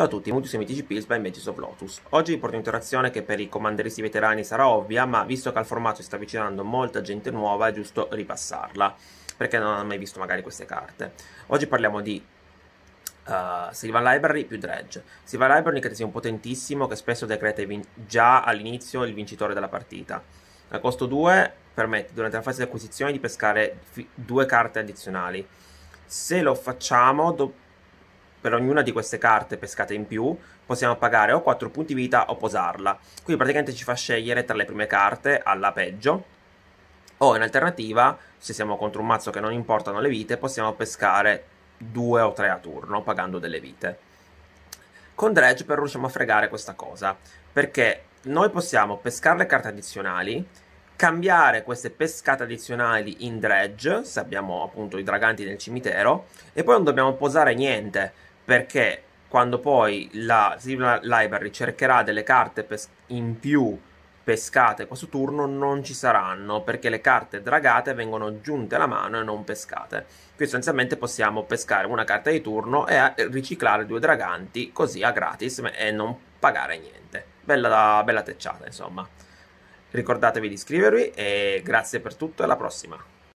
Ciao a tutti, benvenuti su MTG Pills by Magic of Lotus. Oggi vi porto un'interazione che per i comanderisti veterani sarà ovvia, ma visto che al formato si sta avvicinando molta gente nuova è giusto ripassarla, perché non hanno mai visto magari queste carte. Oggi parliamo di Uh, Silvan Library più Dredge. Sylvan Library è un incantesimo potentissimo che spesso decreta già all'inizio il vincitore della partita. A costo 2 permette durante la fase di acquisizione di pescare due carte addizionali. Se lo facciamo, do per ognuna di queste carte pescate in più possiamo pagare o 4 punti vita o posarla. Quindi praticamente ci fa scegliere tra le prime carte alla peggio o in alternativa se siamo contro un mazzo che non importano le vite possiamo pescare 2 o 3 a turno pagando delle vite. Con Dredge però riusciamo a fregare questa cosa perché noi possiamo pescare le carte addizionali cambiare queste pescate addizionali in dredge, se abbiamo appunto i draganti nel cimitero, e poi non dobbiamo posare niente, perché quando poi la Sigma Library cercherà delle carte pes- in più pescate questo turno non ci saranno perché le carte dragate vengono giunte alla mano e non pescate. Qui essenzialmente possiamo pescare una carta di turno e eh, riciclare due draganti così a gratis e non pagare niente. Bella, bella tecciata insomma. Ricordatevi di iscrivervi e grazie per tutto e alla prossima.